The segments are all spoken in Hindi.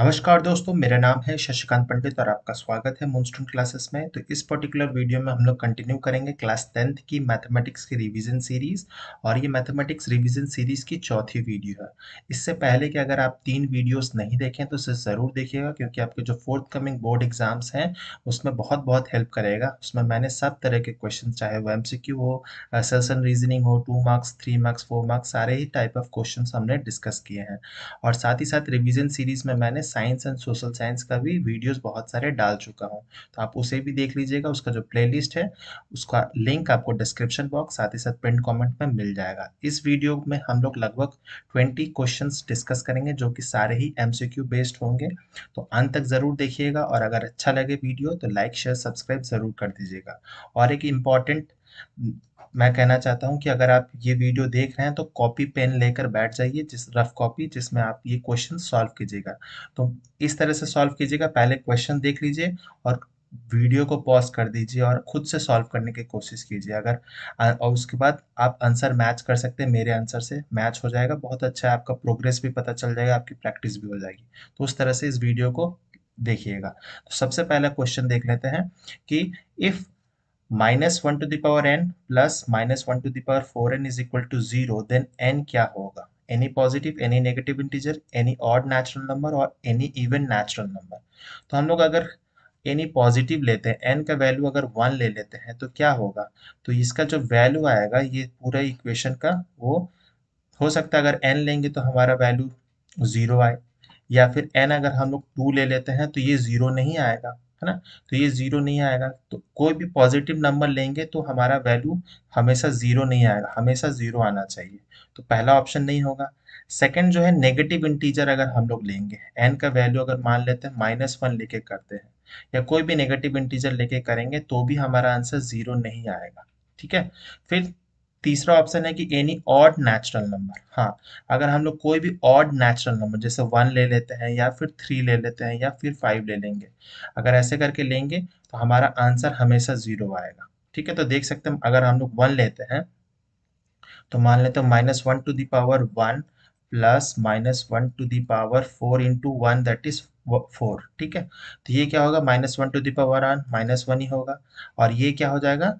नमस्कार दोस्तों मेरा नाम है शशिकांत पंडित और आपका स्वागत है मूनस्टून क्लासेस में तो इस पर्टिकुलर वीडियो में हम लोग कंटिन्यू करेंगे क्लास टेंथ की मैथमेटिक्स की रिवीजन सीरीज और ये मैथमेटिक्स रिवीजन सीरीज की चौथी वीडियो है इससे पहले कि अगर आप तीन वीडियोस नहीं देखें तो इसे ज़रूर देखिएगा क्योंकि आपके जो फोर्थ कमिंग बोर्ड एग्जाम्स हैं उसमें बहुत बहुत हेल्प करेगा उसमें मैंने सब तरह के क्वेश्चन चाहे वो एम हो सेल्स एंड रीजनिंग हो two marks three marks four marks सारे ही टाइप ऑफ क्वेश्चन हमने डिस्कस किए हैं और साथ ही साथ रिविजन सीरीज में मैंने साइंस एंड सोशल साइंस का भी वीडियोस बहुत सारे डाल चुका हूँ तो आप उसे भी देख लीजिएगा उसका जो प्ले है उसका लिंक आपको डिस्क्रिप्शन बॉक्स साथ ही साथ प्रिंट कॉमेंट में मिल जाएगा इस वीडियो में हम लोग लगभग ट्वेंटी क्वेश्चन डिस्कस करेंगे जो कि सारे ही एम बेस्ड होंगे तो अंत तक ज़रूर देखिएगा और अगर अच्छा लगे वीडियो तो लाइक शेयर सब्सक्राइब ज़रूर कर दीजिएगा और एक इम्पॉर्टेंट मैं कहना चाहता हूँ कि अगर आप ये वीडियो देख रहे हैं तो कॉपी पेन लेकर बैठ जाइए जिस रफ कॉपी जिसमें आप ये क्वेश्चन सॉल्व कीजिएगा तो इस तरह से सॉल्व कीजिएगा पहले क्वेश्चन देख लीजिए और वीडियो को पॉज कर दीजिए और खुद से सॉल्व करने की कोशिश कीजिए अगर और उसके बाद आप आंसर मैच कर सकते हैं मेरे आंसर से मैच हो जाएगा बहुत अच्छा है आपका प्रोग्रेस भी पता चल जाएगा आपकी प्रैक्टिस भी हो जाएगी तो उस तरह से इस वीडियो को देखिएगा तो सबसे पहला क्वेश्चन देख लेते हैं कि if minus one to the power n plus minus one to the power four n is equal to zero then n क्या होगा any positive any negative integer any odd natural number और एनी इवन नेचुरल नंबर तो हम लोग अगर एनी पॉजिटिव लेते हैं एन का वैल्यू अगर वन ले लेते हैं तो क्या होगा तो इसका जो वैल्यू आएगा ये पूरा इक्वेशन का वो हो सकता है अगर एन लेंगे तो हमारा वैल्यू जीरो आए या फिर एन अगर हम लोग टू ले लेते हैं तो ये जीरो नहीं आएगा है ना तो ये ज़ीरो नहीं आएगा तो कोई भी पॉजिटिव नंबर लेंगे तो हमारा वैल्यू हमेशा ज़ीरो नहीं आएगा हमेशा ज़ीरो आना चाहिए तो पहला ऑप्शन नहीं होगा सेकंड जो है नेगेटिव इंटीजर अगर हम लोग लेंगे एन का वैल्यू अगर मान लेते हैं माइनस वन लेके करते हैं या कोई भी नेगेटिव इंटीजर लेके करेंगे तो भी हमारा आंसर ज़ीरो नहीं आएगा ठीक है फिर तीसरा ऑप्शन है कि एनी ऑड नेचुरल नंबर हाँ अगर हम लोग कोई भी ऑड नेचुरल नंबर जैसे वन ले लेते हैं या फिर थ्री ले लेते हैं या फिर फाइव ले लेंगे अगर ऐसे करके लेंगे तो हमारा आंसर हमेशा जीरो आएगा ठीक है तो देख सकते हैं अगर हम लोग वन लेते हैं तो मान लेते हैं minus one to the power one plus minus one to the power four into one that is four ठीक है तो ये क्या होगा minus one to the power one minus one ही होगा और ये क्या हो जाएगा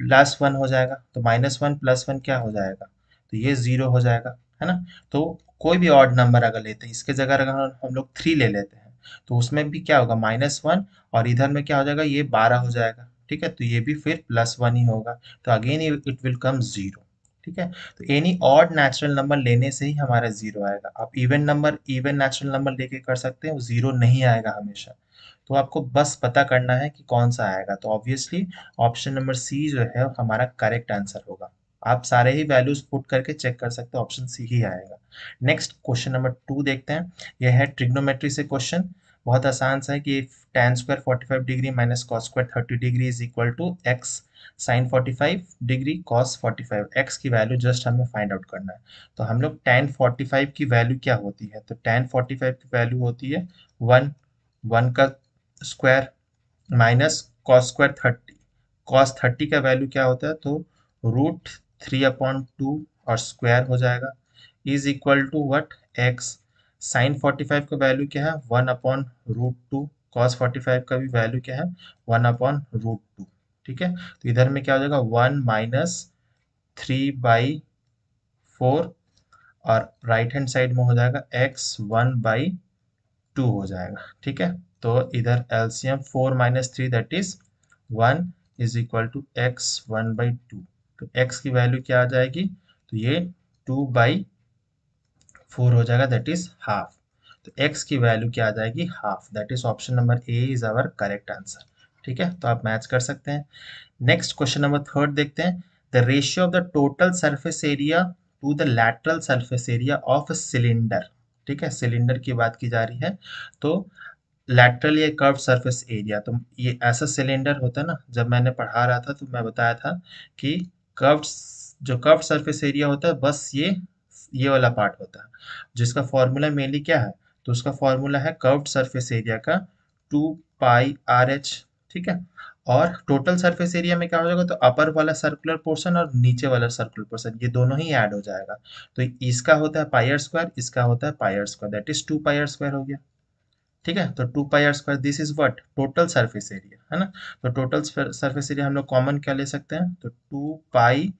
प्लस वन हो जाएगा तो माइनस वन प्लस वन क्या हो जाएगा तो ये जीरो हो जाएगा है ना तो कोई भी ऑड नंबर अगर लेते हैं इसके जगह अगर हम लोग थ्री ले लेते हैं तो उसमें भी क्या होगा माइनस वन और इधर में क्या हो जाएगा ये बारह हो जाएगा ठीक है तो ये भी फिर प्लस वन ही होगा तो again it will come zero ठीक है तो एनी ऑड नेचुरल नंबर लेने से ही हमारा जीरो आएगा आप even number even natural number लेके कर सकते हैं जीरो नहीं आएगा हमेशा तो आपको बस पता करना है कि कौन सा आएगा तो ऑब्वियसली ऑप्शन नंबर सी जो है हमारा करेक्ट आंसर होगा आप सारे ही वैल्यूज पुट करके चेक कर सकते हो ऑप्शन सी ही आएगा नेक्स्ट क्वेश्चन नंबर टू देखते हैं यह है ट्रिग्नोमेट्री से क्वेश्चन बहुत आसान सा है कि tan square five degree minus cos square thirty degree is equal to sine forty five degree forty five x की वैल्यू जस्ट हमें फाइंड आउट करना है तो हम लोग टेन फोर्टी फाइव की वैल्यू क्या होती है तो टेन फोर्टी फाइव की वैल्यू होती है वन वन का square minus cos square thirty cos thirty का वैल्यू क्या होता है तो रूट थ्री अपॉन टू और स्क्वायर हो जाएगा is equal to what x sine forty five का वैल्यू क्या है one upon root two cos forty five का भी वैल्यू क्या है वन अपॉन रूट टू ठीक है तो इधर में क्या हो जाएगा one minus three by four और राइट हैंड साइड में हो जाएगा एक्स वन बाई टू हो जाएगा ठीक है तो इधर एल्सियम four minus three that is one is equal to x one by two तो एक्स की वैल्यू क्या आ जाएगी तो ये टू बाई फोर हो जाएगा दैट इज हाफ तो एक्स की वैल्यू क्या आ जाएगी half that is option number A is our correct answer ठीक है तो आप मैच कर सकते हैं नेक्स्ट क्वेश्चन नंबर थर्ड देखते हैं the ratio of the total surface area to the lateral surface area of cylinder ठीक है सिलेंडर की बात की जा रही है तो लैटरल या कर्व सरफेस एरिया तो ये ऐसा सिलेंडर होता है ना जब मैंने पढ़ा रहा था तो मैं बताया था कि कर्व जो कर्व सरफेस एरिया होता है बस ये ये वाला पार्ट होता है जिसका फॉर्मूला मेनली क्या है तो उसका फॉर्मूला है कर्व्ड सरफेस एरिया का टू पाई आर एच ठीक है और टोटल सरफेस एरिया में क्या हो जाएगा तो अपर वाला सर्कुलर पोर्शन और नीचे वाला सर्कुलर पोर्शन ये दोनों ही ऐड हो जाएगा तो इसका होता है पायर स्क्वायर इसका होता है pi r square that is two pi r square हो गया ठीक है तो two pi are square this is what total surface area है ना तो टोटल सरफेस एरिया हम लोग कॉमन क्या ले सकते हैं तो टू पाई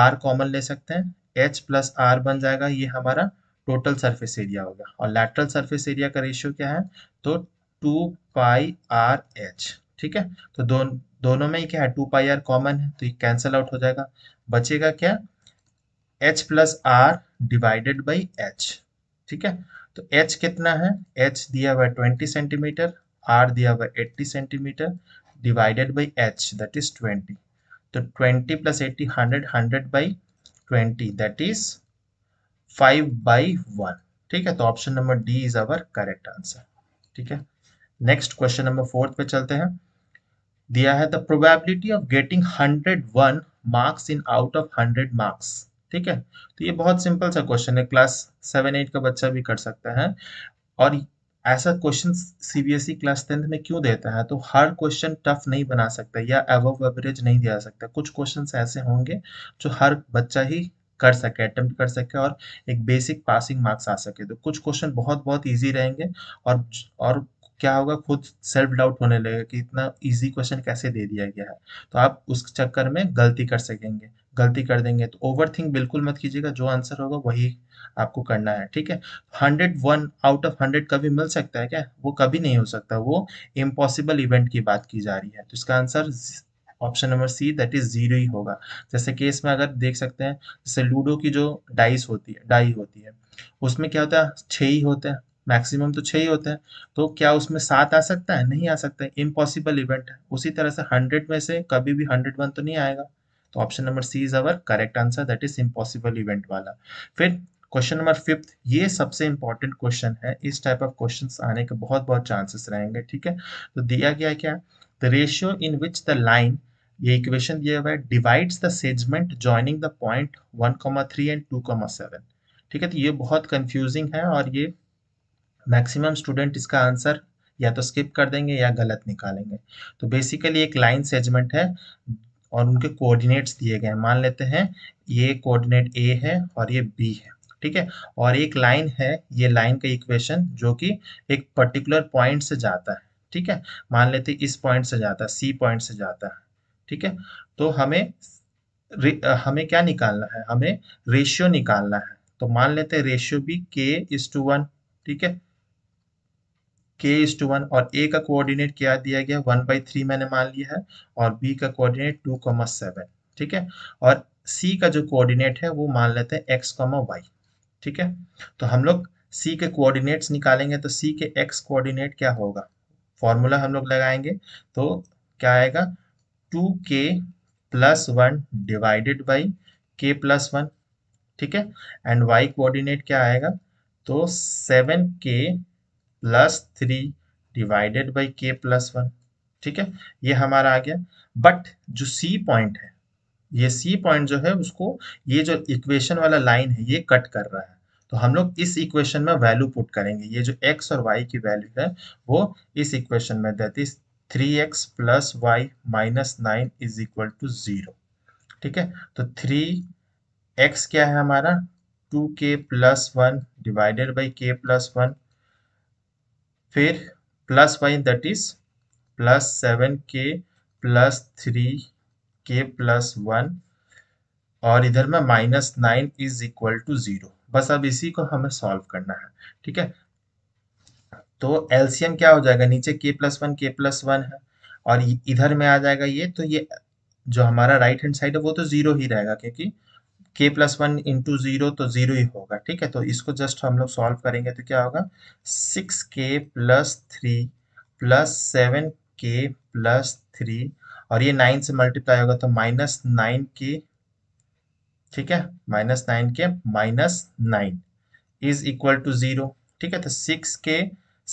आर कॉमन ले सकते हैं एच प्लस आर बन जाएगा ये हमारा टोटल सरफेस एरिया होगा और लैटरल सरफेस एरिया का रेशियो क्या है तो टू पाई आर एच ठीक है तो दो, दोनों में ही क्या है टू पाई आर कॉमन है तो ये कैंसल आउट हो जाएगा बचेगा क्या h plus r divided by h ठीक है तो एच कितना है एच दिया हुआ ट्वेंटी सेंटीमीटर आर दिया हुआ eighty centimetre divided by h that is twenty तो twenty plus eighty hundred hundred by twenty that is five by one ठीक है तो option number D is our correct answer ठीक है नेक्स्ट क्वेश्चन नंबर फोर्थ पे चलते हैं दिया है the probability of getting hundred one marks in out of hundred marks ठीक है तो ये बहुत सिंपल सा क्वेश्चन है क्लास सेवन एट का बच्चा भी कर सकता है और ऐसा क्वेश्चन सीबीएसई क्लास टेंथ में क्यों देता है तो हर क्वेश्चन टफ नहीं बना सकता या एवब एवरेज नहीं दिया सकता कुछ क्वेश्चन ऐसे होंगे जो हर बच्चा ही कर सके अटेम्प्ट कर सके और एक बेसिक पासिंग मार्क्स आ सके तो कुछ क्वेश्चन बहुत बहुत ईजी रहेंगे और और क्या होगा खुद सेल्फ डाउट होने लगेगा कि इतना इजी क्वेश्चन कैसे दे दिया गया है तो आप उस चक्कर में गलती कर सकेंगे गलती कर देंगे तो ओवर थिंक बिल्कुल मत कीजिएगा जो आंसर होगा वही आपको करना है ठीक है hundred one out of hundred कभी मिल सकता है क्या वो कभी नहीं हो सकता वो इम्पॉसिबल इवेंट की बात की जा रही है तो इसका answer option number C that is zero ही होगा जैसे केस में अगर देख सकते हैं जैसे लूडो की जो डाइस होती है डाई होती है उसमें क्या होता है छ ही होते हैं मैक्सिमम तो छह ही होते हैं तो क्या उसमें सात आ सकता है नहीं आ सकता है इम्पॉसिबल इवेंट है उसी तरह से हंड्रेड में से कभी भी हंड्रेड वन तो नहीं आएगा तो option number C is our correct answer that is impossible event वाला फिर क्वेश्चन नंबर फिफ्थ ये सबसे इंपॉर्टेंट क्वेश्चन है इस टाइप ऑफ क्वेश्चन आने के बहुत बहुत चांसेस रहेंगे ठीक है तो दिया गया क्या the ratio in which the line ये इक्वेशन दिया हुआ है divides the segment joining the point one and two ठीक है तो ये बहुत कंफ्यूजिंग है और ये मैक्सिमम स्टूडेंट इसका आंसर या तो स्किप कर देंगे या गलत निकालेंगे तो बेसिकली एक लाइन सेजमेंट है और उनके कोऑर्डिनेट्स दिए गए मान लेते हैं ये कोऑर्डिनेट ए है और ये बी है ठीक है और एक लाइन है ये लाइन का इक्वेशन जो कि एक पर्टिकुलर पॉइंट से जाता है ठीक है मान लेते हैं इस पॉइंट से जाता है सी पॉइंट से जाता है ठीक है तो हमें हमें क्या निकालना है हमें रेशियो निकालना है तो मान लेते हैं रेशियो भी के इज टू वन ठीक है के इज टू वन और ए का कोऑर्डिनेट क्या दिया गया वन बाई थ्री मैंने मान लिया है और बी का कोऑर्डिनेट टू कॉमा सेवन ठीक है और सी का जो कोऑर्डिनेट है वो मान लेते हैं एक्स कॉमा वाई ठीक है तो हम लोग सी के कोऑर्डिनेट्स निकालेंगे तो सी के एक्स कोऑर्डिनेट क्या होगा फॉर्मूला हम लोग लगाएंगे तो क्या आएगा two k plus one divided by k plus one ठीक है एंड वाई कोऑर्डिनेट क्या आएगा तो seven k plus three divided by k plus one ठीक है ये हमारा आ गया बट जो सी पॉइंट है ये सी पॉइंट जो है उसको ये जो इक्वेशन वाला लाइन है ये कट कर रहा है तो हम लोग इस इक्वेशन में वैल्यू पुट करेंगे ये जो एक्स और वाई की वैल्यू है वो इस इक्वेशन में that is three x plus y minus nine is equal to zero ठीक है तो थ्री एक्स क्या है हमारा two k plus one divided by k plus one फिर plus y that is plus seven k plus three k plus one और इधर में minus nine is equal to zero बस अब इसी को हमें सॉल्व करना है ठीक है तो एलसीएम क्या हो जाएगा नीचे k plus one k plus one है और इधर में आ जाएगा ये तो ये जो हमारा राइट हैंड साइड है वो तो जीरो ही रहेगा क्योंकि k plus one into zero तो जीरो ही होगा ठीक है तो इसको जस्ट हम लोग सॉल्व करेंगे तो क्या होगा six k plus three plus seven k plus three और ये नाइन से मल्टीप्लाई होगा तो माइनस नाइन के ठीक है minus nine k minus nine is equal to zero ठीक है तो सिक्स के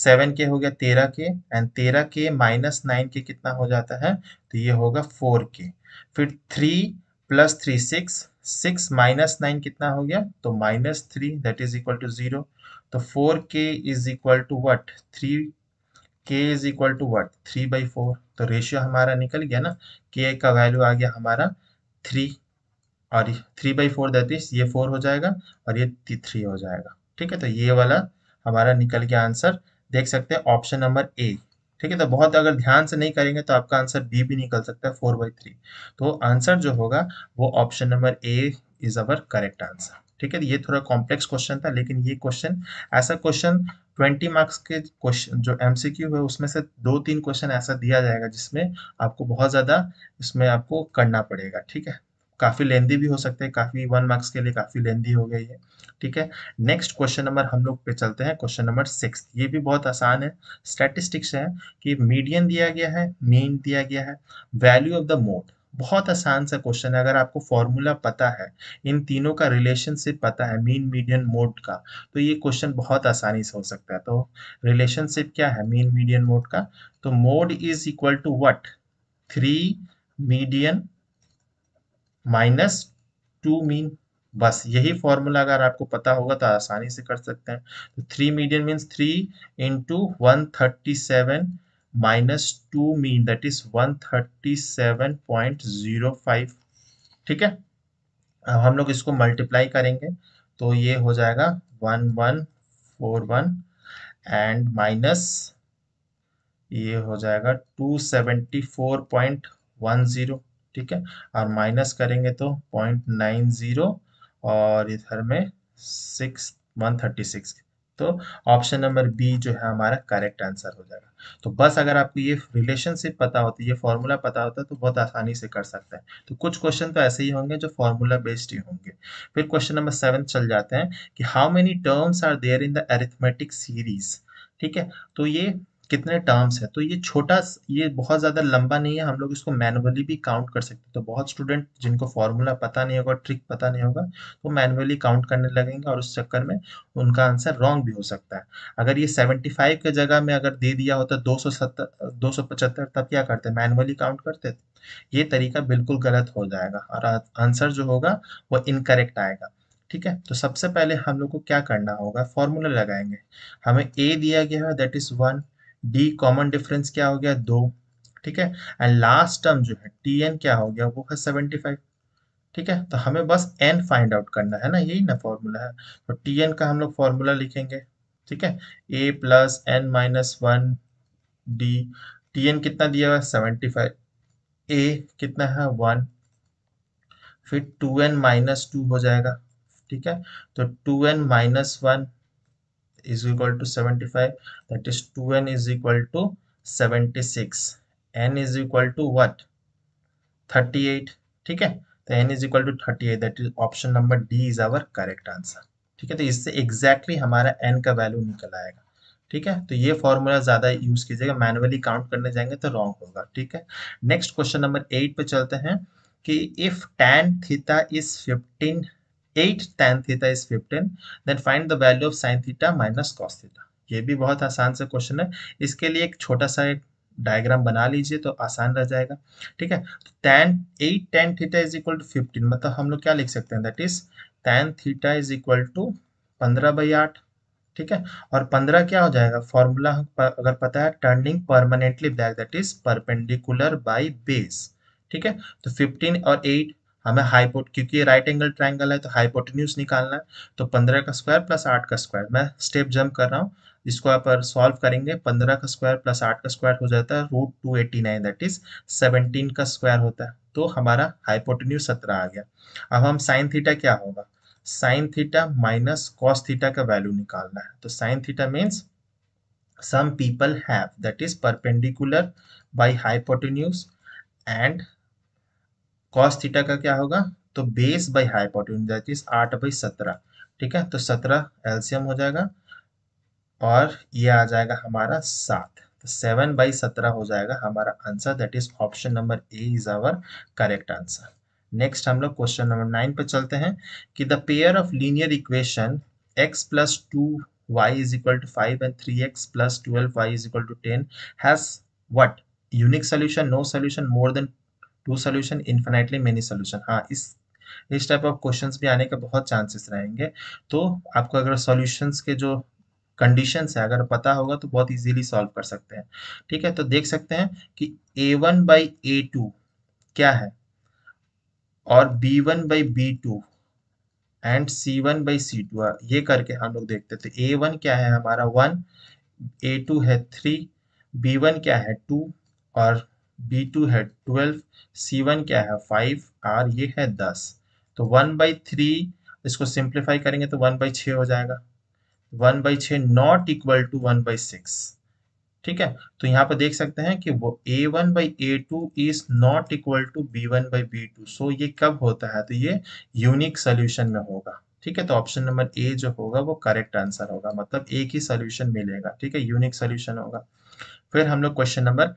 सेवन के हो गया तेरह के एंड तेरह के माइनस नाइन के कितना हो जाता है तो ये होगा फोर के फिर three plus three six six minus nine कितना हो गया तो minus three that is equal to zero तो four k is equal to what three k is equal to what three by four तो रेशियो हमारा निकल गया ना के का वैल्यू आ गया हमारा थ्री और three by four that is ये फोर हो जाएगा और ये थ्री हो जाएगा ठीक है तो ये वाला हमारा निकल गया आंसर देख सकते हैं ऑप्शन नंबर ए ठीक है तो बहुत अगर ध्यान से नहीं करेंगे तो आपका आंसर बी भी निकल सकता है फोर बाई थ्री तो आंसर जो होगा वो option number A is our correct answer ठीक है तो ये थोड़ा कॉम्प्लेक्स क्वेश्चन था लेकिन ये क्वेश्चन ऐसा क्वेश्चन 20 मार्क्स के क्वेश्चन जो एमसीक्यू है उसमें से दो तीन क्वेश्चन ऐसा दिया जाएगा जिसमें आपको बहुत ज़्यादा इसमें आपको करना पड़ेगा ठीक है काफ़ी लेंदी भी हो सकते हैं काफ़ी वन मार्क्स के लिए काफ़ी लेंदी हो गई है ठीक है नेक्स्ट क्वेश्चन नंबर हम लोग पे चलते हैं क्वेश्चन नंबर सिक्स ये भी बहुत आसान है स्टैटिस्टिक्स है कि मीडियम दिया गया है मीन दिया गया है वैल्यू ऑफ द मोड बहुत आसान सा क्वेश्चन है अगर आपको फॉर्मूला पता है इन तीनों का रिलेशनशिप पता है मीन मीडियन मोड का तो ये क्वेश्चन बहुत आसानी से हो सकता है तो रिलेशनशिप क्या है मीन मीडियन मोड का तो mode is equal to what three median minus two mean बस यही फॉर्मूला अगर आपको पता होगा तो आसानी से कर सकते हैं तो three median means three into one thirty seven minus two mean that is one thirty seven point zero five ठीक है अब हम लोग इसको मल्टीप्लाई करेंगे तो ये हो जाएगा one one four one and minus ये हो जाएगा two seventy four point one zero ठीक है और माइनस करेंगे तो पॉइंट नाइन जीरो और इधर में सिक्स वन थर्टी सिक्स तो ऑप्शन नंबर बी जो है हमारा करेक्ट आंसर हो जाएगा तो बस अगर आपको ये रिलेशनशिप पता होती ये फॉर्मूला पता होता तो बहुत आसानी से कर सकते हैं तो कुछ क्वेश्चन तो ऐसे ही होंगे जो फॉर्मूला बेस्ड ही होंगे फिर क्वेश्चन नंबर सेवन चल जाते हैं कि how many terms are there in the arithmetic series ठीक है तो ये कितने टर्म्स है तो ये छोटा ये बहुत ज़्यादा लंबा नहीं है हम लोग इसको मैनुअली भी काउंट कर सकते हैं तो बहुत स्टूडेंट जिनको फॉर्मूला पता नहीं होगा ट्रिक पता नहीं होगा वो तो मैनुअली काउंट करने लगेंगे और उस चक्कर में उनका आंसर रॉन्ग भी हो सकता है अगर ये 75 के जगह में अगर दे दिया होता दो सौ तब क्या करते मैनुअली काउंट करते ये तरीका बिल्कुल गलत हो जाएगा और आंसर जो होगा वो इनकरेक्ट आएगा ठीक है तो सबसे पहले हम लोग को क्या करना होगा फॉर्मूला लगाएंगे हमें ए दिया गया है that is one d common difference क्या हो गया दो ठीक है एंड लास्ट टर्म जो है टी एन क्या हो गया वो है सेवेंटी फाइव ठीक है तो हमें बस एन फाइंड आउट करना है ना यही ना फॉर्मूला है तो टी एन का हम लोग फॉर्मूला लिखेंगे ठीक है a plus n minus one d t n कितना दिया हुआ है सेवेंटी फाइव ए कितना है वन फिर टू एन माइनस टू हो जाएगा ठीक है तो two n minus one is equal to 75 that is 2n is equal to 76 n is equal to what 38 ठीक है तो n is equal to 38 that is option number D is our correct answer ठीक है तो इससे exactly हमारा n का वैल्यू निकल आएगा ठीक है तो ये फॉर्मूला ज्यादा यूज कीजिएगा मैनुअली काउंट करने जाएंगे तो रॉन्ग होगा ठीक है नेक्स्ट क्वेश्चन नंबर एट पे चलते हैं कि if tan theta is 15 8 tan theta is 15 then find the value of sin theta minus cos theta ये भी बहुत आसान से क्वेश्चन है इसके लिए एक छोटा सा एक डायग्राम बना लीजिए तो आसान रह जाएगा ठीक है तो tan 8 tan theta is equal to 15 मतलब हम लोग क्या लिख सकते हैं that is tan theta is equal to 15 by आठ ठीक है और 15 क्या हो जाएगा फॉर्मूला अगर पता है turning permanently back that is perpendicular by base ठीक है तो 15 और 8 हमें हाईपोट क्योंकि राइट एंगल ट्राइंगल है तो हाइपोटेन्यूज निकालना है तो पंद्रह का स्क्वायर प्लस आठ का स्क्वायर मैं स्टेप जंप कर रहा हूँ इसको आप सॉल्व करेंगे पंद्रह का स्क्वायर प्लस आठ का स्क्वायर हो जाता है root two eighty nine that is seventeen का स्क्वायर होता है तो हमारा हाइपोटेन्यूज सत्रह आ गया अब हम साइन थीटा क्या होगा sine theta minus cos theta का वैल्यू निकालना है तो sine theta means some people have that is perpendicular by hypotenuse and cos theta का क्या होगा तो base by hypotenuse that is आठ बाई सत्रह ठीक है तो सत्रह एल्सियम हो जाएगा और ये आ जाएगा हमारा सात तो सेवन बाई सत्रह हो जाएगा हमारा answer that is option number A is our correct answer next हम लोग क्वेश्चन नंबर नाइन पे चलते हैं कि the pair of linear equation x plus two y is equal to five and three x plus twelve y is equal to ten has what unique solution no solution more than two solution infinitely many solution हाँ इस इस टाइप ऑफ क्वेश्चन भी आने के बहुत चांसेस रहेंगे तो आपको अगर सॉल्यूशंस के जो कंडीशन है अगर पता होगा तो बहुत इजीली सॉल्व कर सकते हैं ठीक है तो देख सकते हैं कि a one by a two क्या है और b one by b two and c one by c two ये करके हम लोग देखते हैं तो ए वन क्या है हमारा वन ए टू है थ्री बी वन क्या है टू और बी टू है ट्वेल्व सी वन क्या है फाइव आर ये है दस तो वन बाई थ्री इसको सिंप्लीफाई करेंगे तो वन बाई छ हो जाएगा वन बाई छ not equal to one by six ठीक है तो यहाँ पर देख सकते हैं कि वो a one by a two is not equal to b one by b two so ये कब होता है तो ये यूनिक सोल्यूशन में होगा ठीक है तो ऑप्शन नंबर ए जो होगा वो करेक्ट आंसर होगा मतलब एक ही सोल्यूशन मिलेगा ठीक है यूनिक सोल्यूशन होगा फिर हम लोग क्वेश्चन नंबर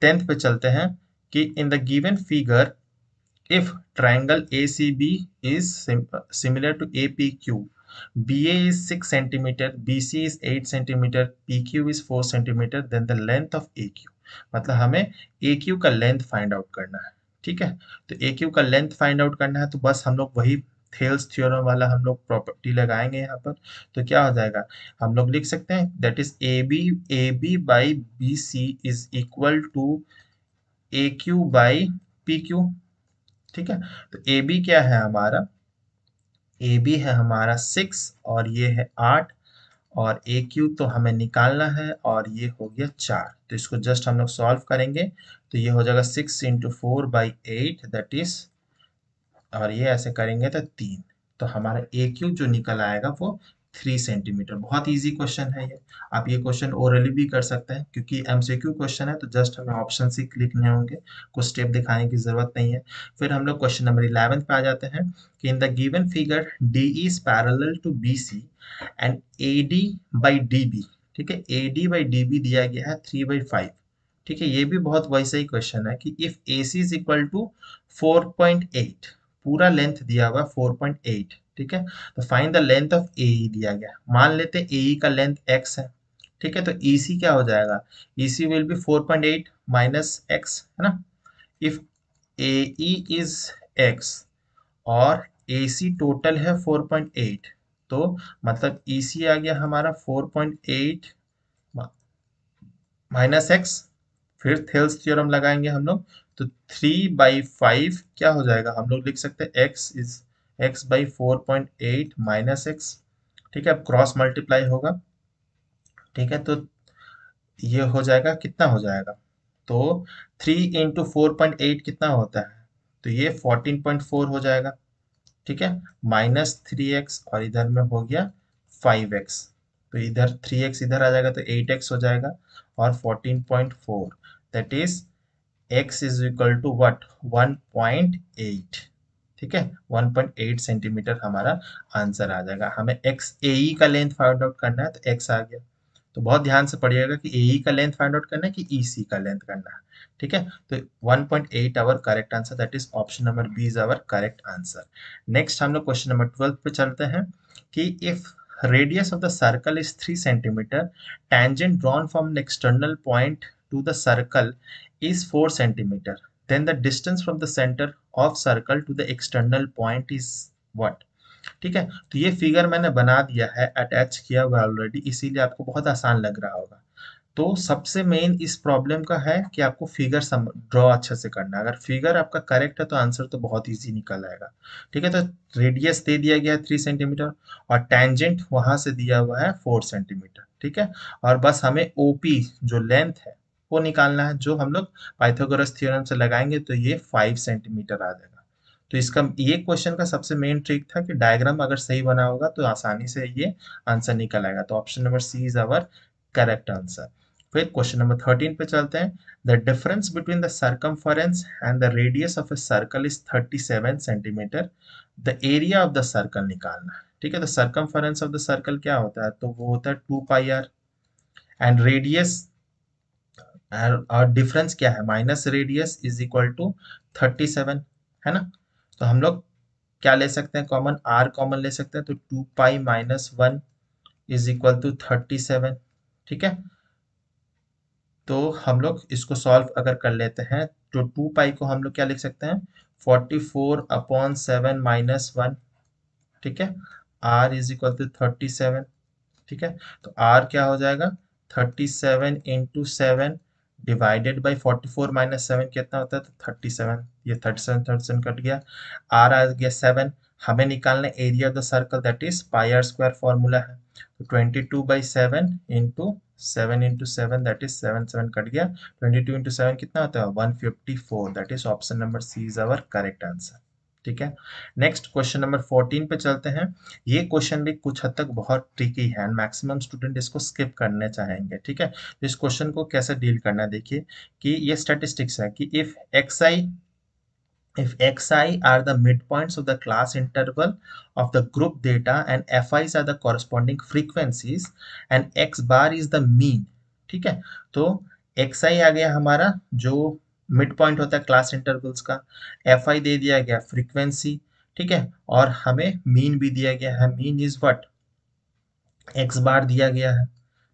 टेंथ पे चलते हैं कि in the given figure if triangle A C B is similar to A P Q B A is six centimeter B C is eight centimeter P Q is four centimeter then the length of A Q मतलब हमें ए क्यू का लेंथ फाइंड आउट करना है ठीक है तो ए क्यू का लेंथ फाइंड आउट करना है तो बस हम लोग वही थेल्स थ्योरम वाला हम लोग प्रॉपर्टी लगाएंगे यहाँ पर तो क्या हो जाएगा हम लोग लिख सकते हैं that is A B A B by B C is equal to A Q by P Q ठीक है तो ए बी क्या है हमारा ए बी है हमारा सिक्स और ये है आठ और ए क्यू तो हमें निकालना है और ये हो गया चार तो इसको जस्ट हम लोग सॉल्व करेंगे तो ये हो जाएगा six into four by eight that is और ये ऐसे करेंगे तो तीन तो हमारा ए क्यूब जो निकल आएगा वो थ्री सेंटीमीटर बहुत इजी क्वेश्चन है ये आप ये क्वेश्चन ओरली भी कर सकते हैं क्योंकि एमसीक्यू क्वेश्चन है तो जस्ट हमें ऑप्शन से क्लिक नहीं होंगे कुछ स्टेप दिखाने की जरूरत नहीं है फिर हम लोग क्वेश्चन नंबर इलेवन पे आ जाते हैं कि in the given figure D is parallel to B C and A D by D B ठीक है A D by D B दिया गया है थ्री बाई फाइव ठीक है ये भी बहुत वैसा ही क्वेश्चन है कि if A C is equal to four point eight पूरा लेंथ दिया हुआ फोर पॉइंट एट ठीक है तो find the length of A दिया गया मान लेते ए e का लेंथ एक्स है ठीक है तो ई e सी क्या हो जाएगा E C will be four point eight minus x है ना इफ ए इज एक्स और ए सी टोटल है फोर पॉइंट एट तो मतलब ई e सी आ गया हमारा four point eight minus x फिर थेल्स थ्योरम लगाएंगे हम लोग तो थ्री बाई फाइव क्या हो जाएगा हम लोग लिख सकते हैं x is x by four point eight minus x ठीक है अब क्रॉस मल्टीप्लाई होगा ठीक है तो ये हो जाएगा कितना हो जाएगा तो three into four point eight कितना होता है तो ये फोर्टीन पॉइंट फोर हो जाएगा ठीक है माइनस थ्री एक्स और इधर में हो गया फाइव एक्स तो इधर थ्री एक्स इधर आ जाएगा तो एट एक्स हो जाएगा और fourteen point four that is x is equal to what one point eight ठीक है 1.8 सेंटीमीटर हमारा आंसर आ जाएगा हमें एक्स ए e का लेंथ फाइंड आउट करना है तो एक्स आ गया तो बहुत ध्यान से पढ़िएगा कि ए e का लेंथ फाइंड आउट करना है कि ई e का लेंथ करना है ठीक है तो 1.8 point our correct answer that is option number B is our correct answer next हम लोग क्वेश्चन नंबर ट्वेल्थ पे चलते हैं कि if radius of the circle is three centimeter tangent drawn from external point to the circle is 4 centimeter then the distance from the center of circle to the external point is what ठीक है तो ये फिगर मैंने बना दिया है अटैच किया हुआ ऑलरेडी इसीलिए आपको बहुत आसान लग रहा होगा तो सबसे मेन इस प्रॉब्लम का है कि आपको फिगर ड्रॉ अच्छे से करना अगर फिगर आपका करेक्ट है तो आंसर तो बहुत इजी निकल आएगा ठीक है तो रेडियस दे दिया गया है थ्री सेंटीमीटर और टेंजेंट वहां से दिया हुआ है फोर सेंटीमीटर ठीक है और बस हमें ओपी जो लेंथ है वो निकालना है जो हम लोग पाइथागोरस थ्योरम से लगाएंगे तो ये फाइव सेंटीमीटर आ जाएगा तो इसका ये क्वेश्चन का सबसे मेन ट्रिक था कि डायग्राम अगर सही बना होगा तो आसानी से ये आंसर निकल आएगा तो option number C is our correct answer फिर क्वेश्चन नंबर थर्टीन पे चलते हैं the difference between the circum and the radius of a circle is thirty centimeter the area of the circle निकालना ठीक है तो सर्कम ऑफ द सर्कल क्या होता है तो वो होता है two pi r and radius और डिफरेंस क्या है minus radius is equal to thirty seven है ना तो हम लोग क्या ले सकते हैं कॉमन आर कॉमन ले सकते हैं तो two pi minus one is equal to thirty seven ठीक है तो हम लोग इसको सॉल्व अगर कर लेते हैं तो टू पाई को हम लोग क्या लिख सकते हैं forty four upon seven minus one ठीक है r is equal to thirty seven ठीक है तो आर क्या हो जाएगा thirty seven into seven divided by forty four minus seven कितना होता है तो थर्टी सेवन ये thirty seven thirty seven cut गया आर आ गया सेवन हमें निकालना area of the circle that is pi r square formula है तो twenty two by seven into seven into seven that is seven seven cut गया ट्वेंटी टू इंटू सेवन कितना होता है one fifty four that is option number C is our correct answer ठीक है नेक्स्ट क्वेश्चन नंबर 14 पे चलते हैं ये क्वेश्चन भी कुछ हद तक बहुत ट्रिकी है एंड मैक्सिमम स्टूडेंट इसको स्किप करने चाहेंगे ठीक है तो इस क्वेश्चन को कैसे डील करना देखिए कि ये स्टेटिस्टिक्स है कि if X I if xi are the midpoints of the class interval of the group data and fi's are the corresponding frequencies and x bar is the mean ठीक है तो xi आ गया हमारा जो मिड पॉइंट होता है क्लास इंटरवल्स का एफ आई दे दिया गया फ्रीक्वेंसी ठीक है और हमें मीन भी दिया गया है mean is what X bar दिया गया है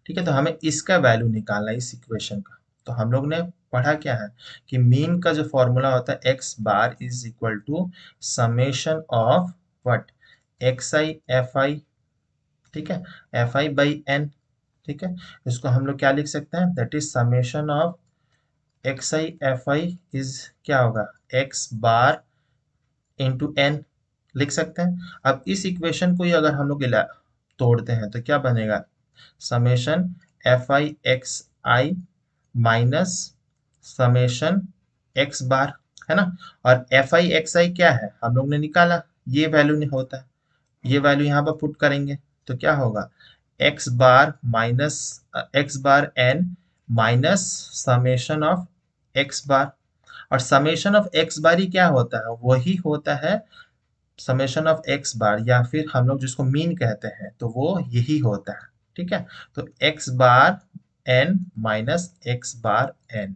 ठीक है तो हमें इसका वैल्यू निकालना है इस इक्वेशन का तो हम लोग ने पढ़ा क्या है कि मीन का जो फॉर्मूला होता है X bar is equal to summation of what X I F I ठीक है एफ आई बाई एन ठीक है इसको हम लोग क्या लिख सकते हैं that is summation of X I F I is क्या होगा एक्स बार इंटू एन लिख सकते हैं अब इस इक्वेशन को ही अगर हम लोग तोड़ते हैं तो क्या बनेगा summation F I X I minus summation X bar है ना और एफ आई एक्स आई क्या है हम लोग ने निकाला ये वैल्यू नहीं होता है ये वैल्यू यहाँ पर पुट करेंगे तो क्या होगा X bar minus X bar N minus summation of X bar और समेशन ऑफ एक्स बार ही क्या होता है वही होता है समेशन ऑफ एक्स बार या फिर हम लोग जिसको मीन कहते हैं तो वो यही होता है ठीक है तो X bar N minus X bar N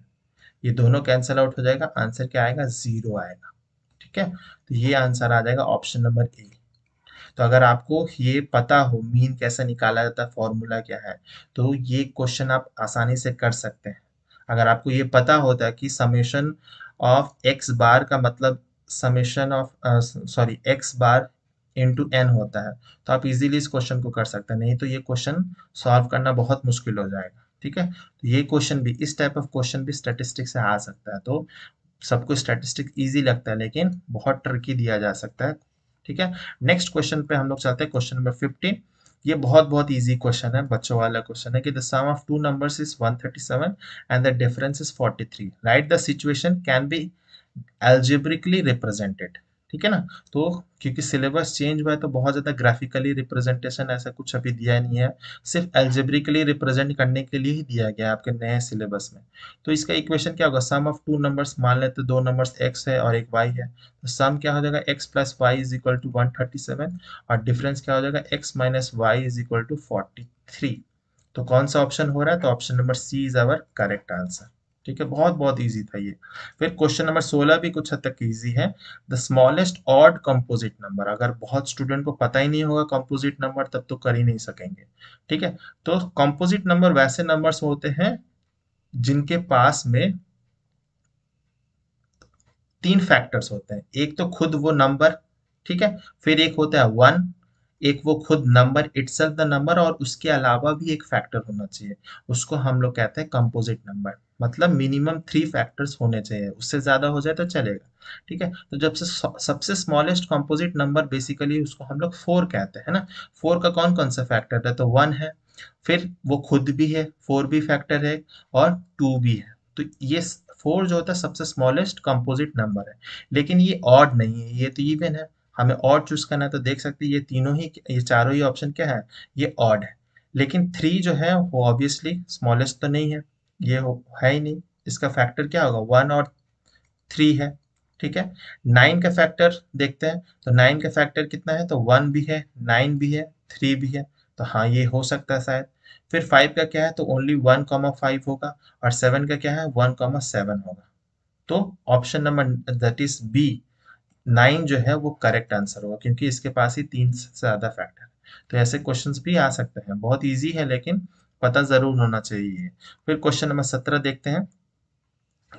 ये दोनों कैंसिल आउट हो जाएगा आंसर क्या आएगा जीरो आएगा ठीक है तो ये आंसर आ जाएगा ऑप्शन नंबर ए तो अगर आपको ये पता हो मीन कैसे निकाला जाता है फॉर्मूला क्या है तो ये क्वेश्चन आप आसानी से कर सकते हैं अगर आपको ये पता होता कि समेशन ऑफ एक्स बार का मतलब summation of sorry X bar into N होता है तो आप इजीली इस क्वेश्चन को कर सकते हैं नहीं तो ये क्वेश्चन सॉल्व करना बहुत मुश्किल हो जाएगा ठीक है तो ये क्वेश्चन भी इस टाइप ऑफ क्वेश्चन भी स्टैटिस्टिक्स से आ सकता है तो सबको स्टैटिस्टिक्स इजी लगता है लेकिन बहुत ट्रिकी दिया जा सकता है ठीक है नेक्स्ट क्वेश्चन पे हम लोग चलते हैं क्वेश्चन नंबर फिफ्टीन ये बहुत बहुत इजी क्वेश्चन है बच्चों वाला क्वेश्चन है कि the sum of two numbers is 137 and the difference is 43 right the situation can be algebraically represented ठीक है ना तो क्योंकि सिलेबस चेंज हुआ है तो बहुत ज़्यादा ग्राफिकली रिप्रेजेंटेशन ऐसा कुछ अभी दिया नहीं है सिर्फ एल्जेब्रिकली रिप्रेजेंट करने के लिए ही दिया गया है आपके नए सिलेबस में तो इसका इक्वेशन क्या होगा सम ऑफ टू नंबर्स मान लेते तो दो नंबर्स एक्स है और एक वाई है तो सम क्या हो जाएगा X plus Y is equal to one thirty seven और डिफरेंस क्या हो जाएगा X minus Y is equal to forty three तो कौन सा ऑप्शन हो रहा है तो option number C is our correct answer ठीक है बहुत बहुत ईजी था ये फिर क्वेश्चन नंबर सोलह भी कुछ हद तक ईजी है the smallest odd composite number अगर बहुत स्टूडेंट को पता ही नहीं होगा कंपोजिट नंबर तब तो कर ही नहीं सकेंगे ठीक है तो कंपोजिट नंबर वैसे नंबर्स होते हैं जिनके पास में तीन फैक्टर्स होते हैं एक तो खुद वो नंबर ठीक है फिर एक होता है वन एक वो खुद नंबर इट्स द नंबर और उसके अलावा भी एक फैक्टर होना चाहिए उसको हम लोग कहते हैं कंपोजिट नंबर मतलब मिनिमम थ्री फैक्टर्स होने चाहिए उससे ज़्यादा हो जाए तो चलेगा ठीक है तो जब से सबसे स्मॉलेस्ट कंपोजिट नंबर बेसिकली उसको हम लोग फोर कहते हैं ना फोर का कौन कौन सा फैक्टर है तो वन है फिर वो खुद भी है फोर भी फैक्टर है और टू भी है तो ये फोर जो होता है सबसे स्मॉलेस्ट कंपोजिट नंबर है लेकिन ये ऑड नहीं है ये तो इवन है हमें और चूज करना है तो देख सकते हैं ये तीनों ही ये चारों ही ऑप्शन क्या है ये ऑड है लेकिन थ्री जो है वो ऑब्वियसली स्मॉलेस्ट तो नहीं है ये है ही नहीं इसका फैक्टर क्या होगा वन और थ्री है ठीक है नाइन का फैक्टर देखते हैं तो नाइन का फैक्टर कितना है तो वन भी है नाइन भी है थ्री भी है तो हाँ ये हो सकता है शायद फिर फाइव का क्या है तो ओनली वन कॉमा फाइव होगा और सेवन का क्या है वन कॉमा सेवन होगा तो option number that is B nine जो है वो करेक्ट आंसर होगा क्योंकि इसके पास ही तीन से ज़्यादा फैक्टर तो ऐसे क्वेश्चन भी आ सकते हैं बहुत ईजी है लेकिन पता ज़रूर होना चाहिए फिर क्वेश्चन नंबर सत्रह देखते हैं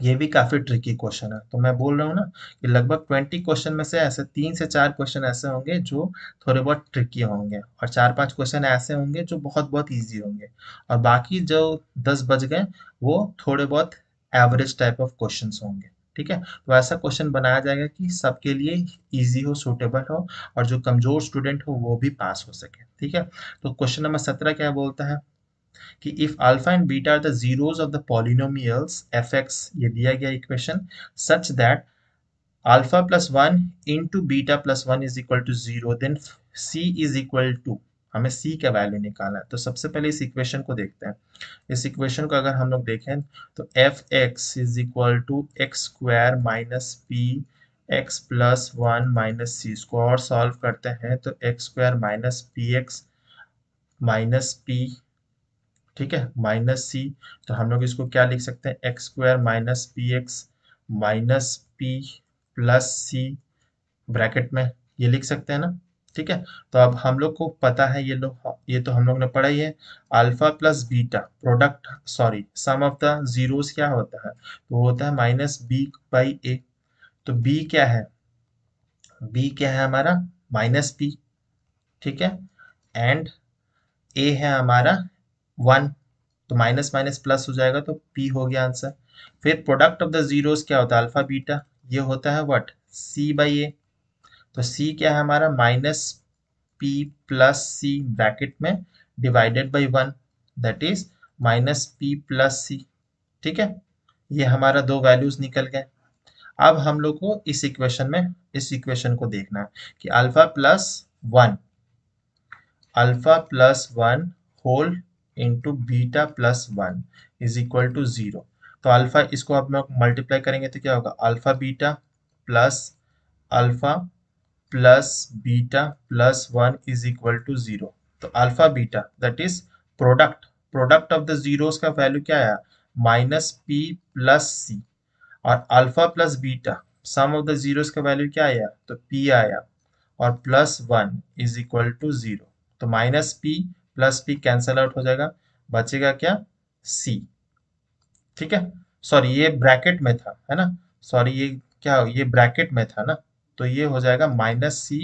ये भी काफ़ी ट्रिकी क्वेश्चन है तो मैं बोल रहा हूँ ना कि लगभग ट्वेंटी क्वेश्चन में से ऐसे तीन से चार क्वेश्चन ऐसे होंगे जो थोड़े बहुत ट्रिकी होंगे और चार पांच क्वेश्चन ऐसे होंगे जो बहुत बहुत इजी होंगे और बाकी जो दस बज गए वो थोड़े बहुत एवरेज टाइप ऑफ क्वेश्चन होंगे ठीक है तो ऐसा क्वेश्चन बनाया जाएगा कि सबके लिए इजी हो सुटेबल हो और जो कमजोर स्टूडेंट हो वो भी पास हो सके ठीक है तो क्वेश्चन नंबर सत्रह क्या बोलता है कि if alpha and beta are the zeros of the polynomials F X ये दिया गया equation such that alpha plus one into beta plus one is equal to zero then C is equal to हमें सी का वैल्यू निकालना है तो सबसे पहले इस इक्वेशन को देखते हैं इस इक्वेशन को अगर हम लोग देखें तो F X is equal to X square minus P X plus one minus C इसको और सॉल्व करते हैं तो X square minus P X minus P ठीक है माइनस सी तो हम लोग इसको क्या लिख सकते हैं X square minus P X minus P plus C bracket में ये लिख सकते हैं ना ठीक है तो अब हम लोग को पता है ये लोग ये तो हम लोग ने पढ़ा ही है alpha plus beta product sorry sum of the zeros क्या होता है तो होता है माइनस बी बाई ए तो बी क्या है बी क्या है हमारा माइनस बी ठीक है एंड ए है हमारा वन तो माइनस माइनस प्लस हो जाएगा तो पी हो गया आंसर फिर प्रोडक्ट ऑफ द जीरोस क्या होता है अल्फा बीटा ये होता है व्हाट सी बाई ए तो सी क्या है हमारा minus P plus C bracket में divided by one that is minus P plus C ठीक है ये हमारा दो वैल्यूज निकल गए अब हम लोग को इस इक्वेशन में इस इक्वेशन को देखना है कि alpha plus one alpha plus one whole into beta plus one is equal to zero तो अल्फा इसको आप लोग मल्टीप्लाई करेंगे तो क्या होगा alpha beta plus alpha plus beta plus one is equal to zero तो alpha beta that is product product of the zeros का वैल्यू क्या आया माइनस पी प्लस सी और alpha plus beta sum of the zeros का वैल्यू क्या आया तो पी आया और plus one is equal to zero तो minus P plus P cancel out हो जाएगा बचेगा क्या सी ठीक है सॉरी ये ब्रैकेट में था है ना सॉरी ये क्या ये ब्रैकेट में था ना तो ये हो जाएगा minus C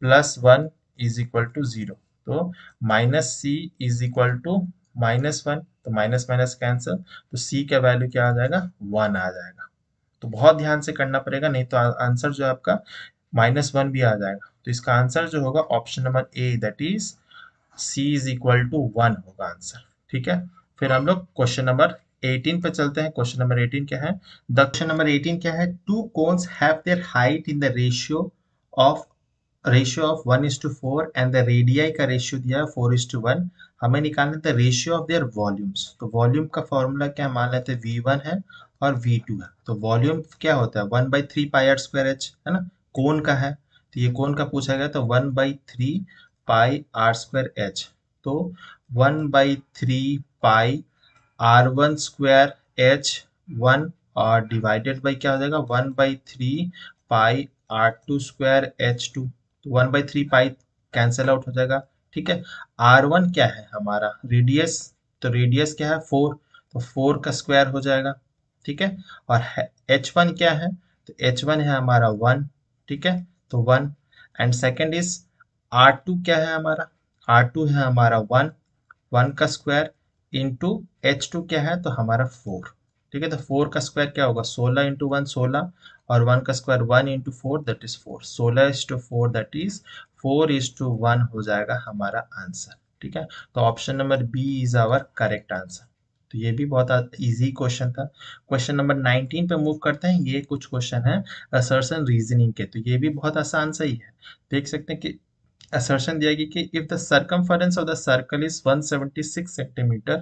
plus one is equal to zero तो minus C is equal to minus one तो माइनस माइनस कैंसिल तो सी का वैल्यू क्या आ जाएगा वन आ जाएगा तो बहुत ध्यान से करना पड़ेगा नहीं तो आंसर जो है आपका माइनस वन भी आ जाएगा तो इसका आंसर जो होगा option number A that is C is equal to one होगा आंसर ठीक है फिर हम लोग क्वेश्चन नंबर 18 पे चलते हैं क्वेश्चन नंबर 18 क्या है क्वेश्चन नंबर 18 क्या है two cones have their height in the ratio of ratio of one is to four and the radii का रेशियो दिया है फोर इज टू वन हमें निकालना the ratio of their volumes तो वॉल्यूम का फॉर्मूला क्या मान लेते हैं वी वन है और वी टू है तो वॉल्यूम क्या होता है one by three pi are square H है ना कोन का है तो ये कोन का पूछा गया तो one by three pi are square H तो one by three pi R one square H one और डिवाइडेड बाई क्या हो जाएगा one by three pi R two square H two तो one by three pi cancel out हो जाएगा ठीक है आर वन क्या है हमारा रेडियस तो रेडियस क्या है फोर तो फोर का स्क्वायर हो जाएगा ठीक है और एच वन क्या है तो एच वन है हमारा वन ठीक है तो one and second is R two क्या है हमारा आर टू है हमारा वन वन का स्क्वायर इंटू एच टू क्या है तो हमारा फोर ठीक है तो फोर का स्क्वायर क्या होगा सोलह इंटू वन सोलह और वन का square one into four that is four सोलह is to four that is four is to one हो जाएगा हमारा आंसर ठीक है तो option number B is our correct answer तो ये भी बहुत इजी क्वेश्चन था क्वेश्चन नंबर 19 पे मूव करते हैं ये कुछ क्वेश्चन है असर्सन रीजनिंग के तो ये भी बहुत आसान सही है देख सकते हैं कि assertion दिया गया कि if the circumference of the circle is 176 centimeter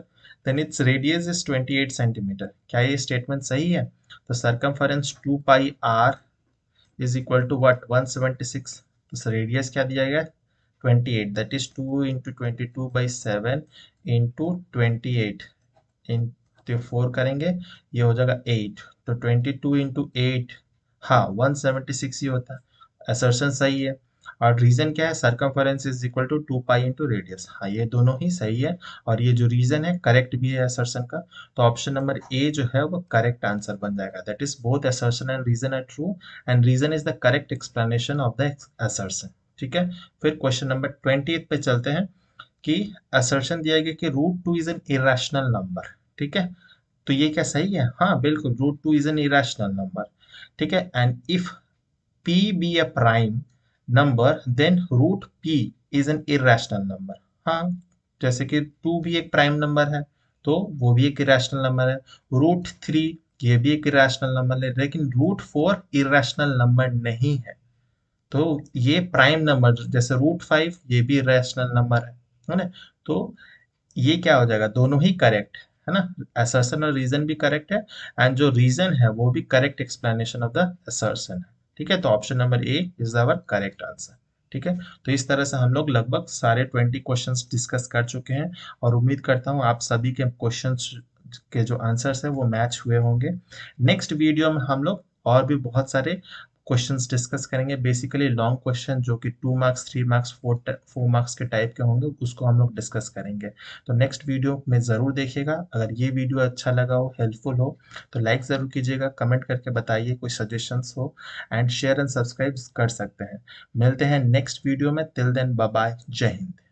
then its radius is 28 centimeter क्या ये statement सही है तो circumference 2 pi r is equal to what 176 तो radius क्या दिया गया 28 that is 2 into 22 by 7 into 28 in तो फोर करेंगे ये हो जाएगा एट तो ट्वेंटी टू इंटू एट हाँ वन सेवेंटी सिक्स ही होता है असर्शन सही है और रीजन क्या है circumference is equal to two pi into radius हाँ ये दोनों ही सही है और ये जो रीजन है करेक्ट भी है एसर्सन का तो ऑप्शन नंबर ए जो है वो करेक्ट आंसर बन जाएगा that is both assertion and reason are true and reason is the correct explanation of the assertion ठीक है फिर क्वेश्चन नंबर ट्वेंटी पे चलते हैं कि असर्शन दिया गया कि root two is an irrational number ठीक है तो ये क्या सही है हाँ बिल्कुल root two is an irrational number ठीक है and if P be a prime number then root P is an irrational number हाँ जैसे कि टू भी एक प्राइम नंबर है तो वो भी एक इेशनल नंबर है रूट थ्री ये भी एक इेशनल नंबर है लेकिन रूट फोर इेशनल नंबर नहीं है तो ये प्राइम नंबर जैसे रूट फाइव ये भी इेशनल नंबर है है ना तो ये क्या हो जाएगा दोनों ही करेक्ट है ना असर्सन और रीजन भी करेक्ट है एंड जो रीजन है वो भी correct explanation of the assertion है ठीक है तो option number A is our correct answer ठीक है तो इस तरह से हम लोग लगभग सारे ट्वेंटी क्वेश्चन डिस्कस कर चुके हैं और उम्मीद करता हूँ आप सभी के क्वेश्चन के जो आंसर्स हैं वो मैच हुए होंगे नेक्स्ट वीडियो में हम लोग और भी बहुत सारे क्वेश्चंस डिस्कस करेंगे बेसिकली लॉन्ग क्वेश्चन जो कि two marks three marks four four marks के टाइप के होंगे उसको हम लोग डिस्कस करेंगे तो नेक्स्ट वीडियो में ज़रूर देखिएगा अगर ये वीडियो अच्छा लगा हो हेल्पफुल हो तो लाइक ज़रूर कीजिएगा कमेंट करके बताइए कोई सजेशंस हो एंड शेयर एंड सब्सक्राइब कर सकते हैं मिलते हैं नेक्स्ट वीडियो में तिल देन बाय जय हिंद